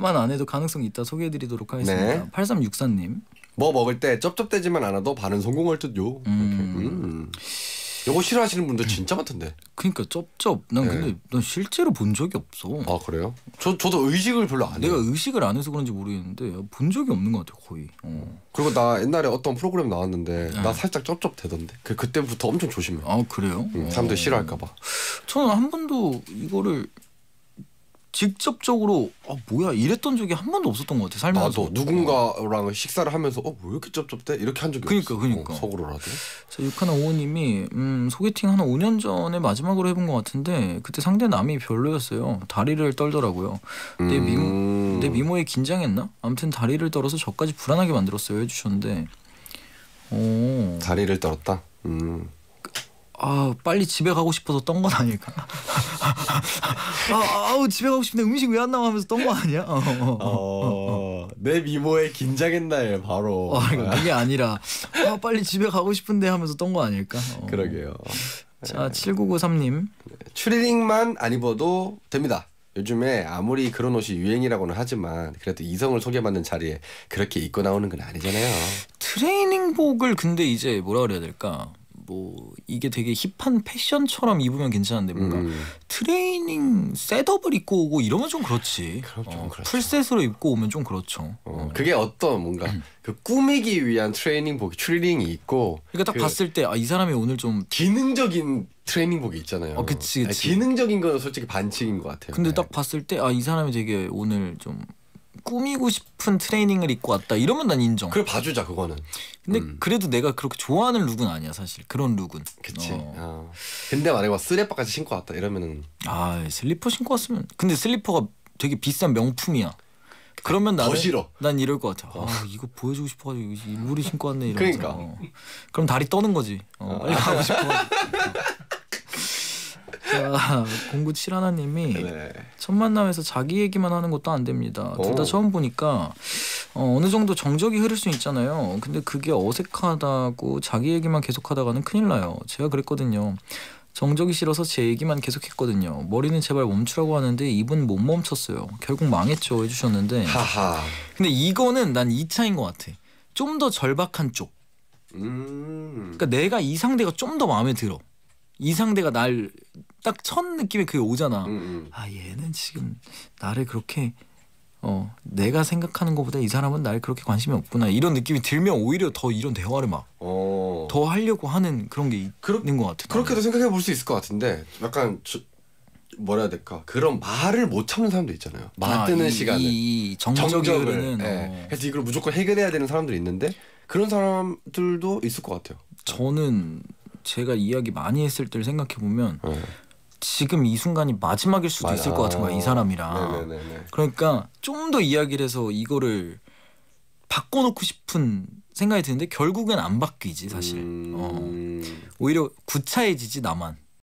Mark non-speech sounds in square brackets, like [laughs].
말만 안 해도 가능성이 있다 소개해드리도록 하겠습니다. 네. 8364님. 뭐 먹을 때 쩝쩝대지만 않아도 반은 성공할 듯요. 음. 음. 요거 싫어하시는 분들 진짜 많던데. 그러니까 쩝쩝. 난 네. 근데 난 실제로 본 적이 없어. 아 그래요? 저 저도 의식을 별로 안해 내가 의식을 안 해서 그런지 모르겠는데 본 적이 없는 것 같아 거의. 어. 그리고 나 옛날에 어떤 프로그램 나왔는데 네. 나 살짝 쩝쩝 대던데. 그 그때부터 엄청 조심해. 아 그래요? 응, 음, 사람들 이 어. 싫어할까 봐. 저는 한 번도 이거를 직접적으로 아 뭐야 이랬던 적이 한 번도 없었던 것 같아 살면서 나도 누군가랑 식사를 하면서 어왜 이렇게 쩝쩝대 이렇게 한 적이 그니까, 없어 그니까. 그러니까 어, 속으로라도 자 육하나 오호님이 음 소개팅 한 5년 전에 마지막으로 해본 것 같은데 그때 상대 남이 별로였어요 다리를 떨더라고요 내 음... 미모 내 미모에 긴장했나 아무튼 다리를 떨어서 저까지 불안하게 만들었어요 해주셨는데 오 다리를 떨었다 음아 빨리 집에 가고 싶어서 떤 건 아닐까? [laughs] 아, 아우 집에 가고 싶은 음식 왜 안 나와 하면서 떤 거 아니야? 어, 어, 어, 어 내 미모에 긴장했나요 바로. 아, 그게 아니라 아 빨리 집에 가고 싶은데 하면서 떤 거 아닐까? 어. 그러게요. 자 7993님 추리닝만 안 입어도 됩니다. 요즘에 아무리 그런 옷이 유행이라고는 하지만 그래도 이성을 소개받는 자리에 그렇게 입고 나오는 건 아니잖아요. 트레이닝복을 근데 이제 뭐라 그래야 될까? 뭐 이게 되게 힙한 패션처럼 입으면 괜찮은데 뭔가 음. 트레이닝 셋업을 입고 오고 이러면 좀 그렇지. 그럼 좀 어, 그렇죠. 풀셋으로 입고 오면 좀 그렇죠. 어, 어. 그게 어떤 뭔가 음. 그 꾸미기 위한 트레이닝복, 트레이닝이 있고. 그러니까 딱그 봤을 때 아 이 사람이 오늘 좀 기능적인 트레이닝복이 있잖아요. 아, 그치, 그치. 기능적인 건 솔직히 반칙인 것 같아요. 근데 네. 딱 봤을 때 아 이 사람이 되게 오늘 좀 꾸미고 싶은 트레이닝을 입고 왔다 이러면 난 인정. 그걸 봐주자 그거는. 근데 음. 그래도 내가 그렇게 좋아하는 룩은 아니야 사실 그런 룩은. 그치. 어. 어. 근데 만약에 슬리퍼까지 신고 왔다 이러면은. 아 슬리퍼 신고 왔으면 근데 슬리퍼가 되게 비싼 명품이야. 그러면 나는 난 이럴 것 같아. 어. 아 이거 보여주고 싶어가지고 이 룰이 신고 왔네 이러면서. 그러니까. 어. 그럼 다리 떠는 거지. 어, 빨리 가고 싶어. [laughs] 공구 칠하나님이 네. 첫 만남에서 자기 얘기만 하는 것도 안 됩니다. 어. 둘다 처음 보니까 어, 어느 정도 정적이 흐를 수 있잖아요. 근데 그게 어색하다고 자기 얘기만 계속하다가는 큰일 나요. 제가 그랬거든요. 정적이 싫어서 제 얘기만 계속했거든요. 머리는 제발 멈추라고 하는데 입은 못 멈췄어요. 결국 망했죠 해주셨는데. 하하. 근데 이거는 난 2차인 것 같아. 좀 더 절박한 쪽. 음. 그러니까 내가 이 상대가 좀 더 마음에 들어. 이 상대가 날 딱첫느낌이 그게 오잖아. 음, 음. 아 얘는 지금 나를 그렇게 어 내가 생각하는 것보다 이 사람은 나를 그렇게 관심이 없구나 이런 느낌이 들면 오히려 더 이런 대화를 막더 어. 하려고 하는 그런 게 있- 그렇- 있는 것 같아. 나 그렇게도 생각해 볼 수 있을 것 같은데 약간 저, 뭐라 해야 될까 그런 말을 못 참는 사람도 있잖아요. 아, 말 아, 뜨는 이- 시간을 이, 이정적적을흐는 예. 어, 그서 이걸 무조건 해결해야 되는 사람들이 있는데 그런 사람들도 있을 것 같아요. 저는 제가 이야기 많이 했을 때를 생각해 보면 예. 지금 이 순간이 마지막일 수도 맞아. 있을 것 같은 거야 이 사람이랑 네네네네. 그러니까 좀 더 이야기를 해서 이거를 바꿔놓고 싶은 생각이 드는데 결국엔 안 바뀌지 사실 어. 음... 어. 오히려 구차해지지 나만